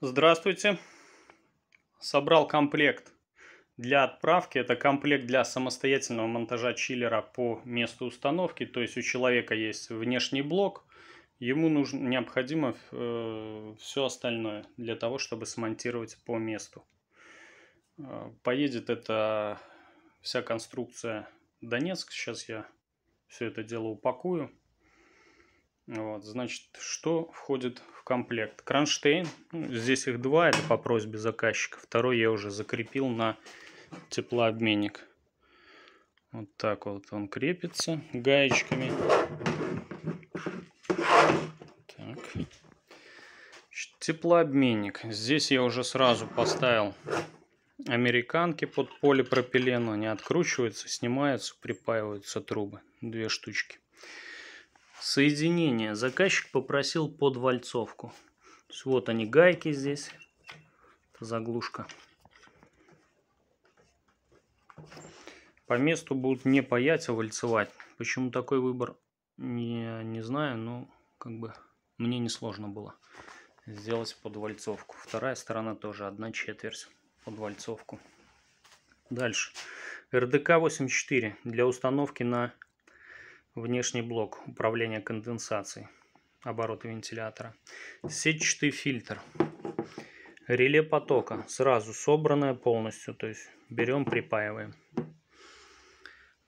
Здравствуйте. Собрал комплект для отправки. Это комплект для самостоятельного монтажа чиллера по месту установки. То есть у человека есть внешний блок. Ему нужно, необходимо э, все остальное для того, чтобы смонтировать по месту. Э, поедет эта вся конструкция Донецк. Сейчас я все это дело упакую. Вот, значит, что входит в комплект? Кронштейн, ну, здесь их два, это по просьбе заказчика. Второй я уже закрепил на теплообменник. Вот так вот он крепится гаечками. Так. Теплообменник. Здесь я уже сразу поставил американки под полипропилену. Они откручиваются, снимаются, припаиваются трубы. Две штучки. Соединение. Заказчик попросил под вальцовку. Вот они гайки здесь. заглушка. По месту будут не паять, а вальцевать. Почему такой выбор, не, не знаю, но как бы мне несложно было сделать подвальцовку. Вторая сторона тоже одна четверть подвальцовку. Дальше. РДК-84 для установки на внешний блок управления конденсацией, обороты вентилятора, сетчатый фильтр, реле потока, сразу собранное полностью, то есть берем, припаиваем.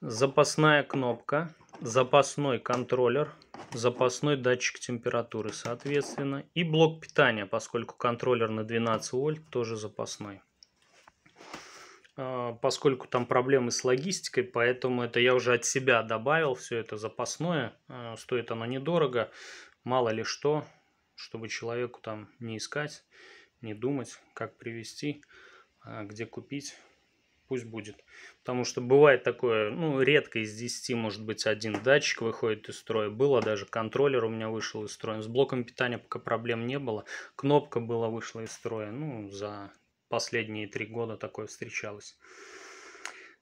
Запасная кнопка, запасной контроллер, запасной датчик температуры, соответственно, и блок питания, поскольку контроллер на 12 вольт тоже запасной. А, поскольку там проблемы с логистикой, поэтому это я уже от себя добавил, все это запасное, а, стоит оно недорого, мало ли что, чтобы человеку там не искать, не думать, как привезти, а, где купить, пусть будет. Потому что бывает такое, ну, редко из 10, может быть, один датчик выходит из строя. Было даже, контроллер у меня вышел из строя. С блоком питания пока проблем не было. Кнопка была вышла из строя, ну, за последние три года такое встречалось.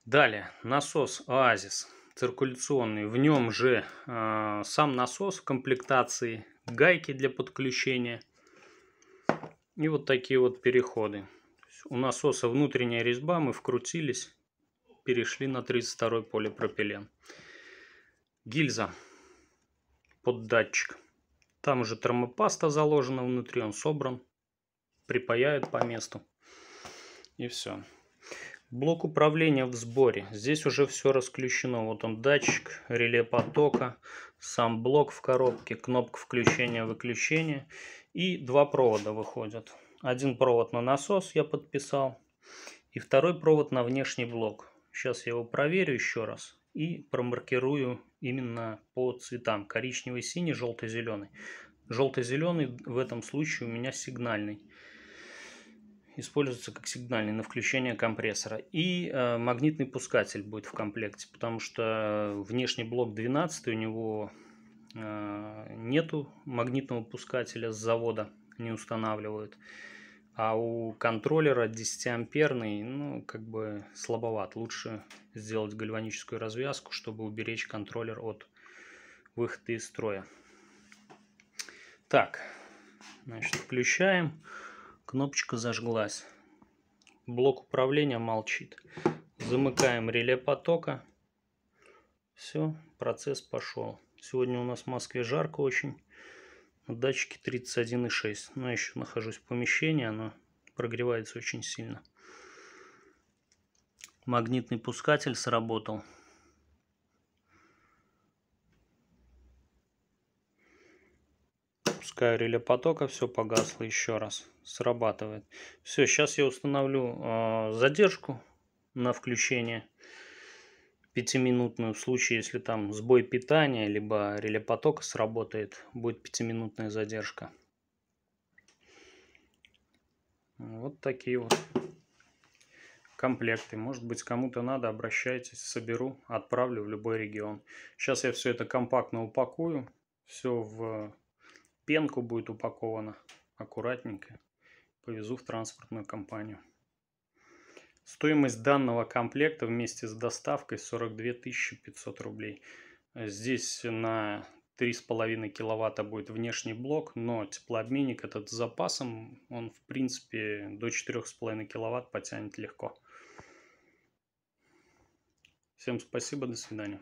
Далее, насос Оазис циркуляционный. В нем же э, сам насос в комплектации, гайки для подключения и вот такие вот переходы. У насоса внутренняя резьба, мы вкрутились, перешли на 32 полипропилен. Гильза под датчик. Там уже термопаста заложена внутри, он собран, припаяют по месту. И все. Блок управления в сборе. Здесь уже все расключено. Вот он датчик, реле потока, сам блок в коробке, кнопка включения-выключения. И два провода выходят. Один провод на насос я подписал. И второй провод на внешний блок. Сейчас я его проверю еще раз и промаркирую именно по цветам. Коричневый, синий, желтый, зеленый. Желто-зеленый в этом случае у меня сигнальный используется как сигнальный на включение компрессора. И э, магнитный пускатель будет в комплекте, потому что внешний блок 12 у него э, нету магнитного пускателя с завода, не устанавливают. А у контроллера 10-амперный, ну, как бы слабоват. Лучше сделать гальваническую развязку, чтобы уберечь контроллер от выхода из строя. Так, значит, включаем. Включаем. Кнопочка зажглась. Блок управления молчит. Замыкаем реле потока. Все, процесс пошел. Сегодня у нас в Москве жарко очень. На датчике 31,6. Но ну, я еще нахожусь в помещении, оно прогревается очень сильно. Магнитный пускатель сработал. запускаю реле потока, все погасло еще раз, срабатывает. Все, сейчас я установлю э, задержку на включение пятиминутную. В случае, если там сбой питания, либо реле потока сработает, будет пятиминутная задержка. Вот такие вот комплекты. Может быть, кому-то надо, обращайтесь, соберу, отправлю в любой регион. Сейчас я все это компактно упакую, все в пенку будет упаковано аккуратненько. Повезу в транспортную компанию. Стоимость данного комплекта вместе с доставкой 42 500 рублей. Здесь на 3,5 киловатта будет внешний блок, но теплообменник этот с запасом, он в принципе до 4,5 киловатт потянет легко. Всем спасибо, до свидания.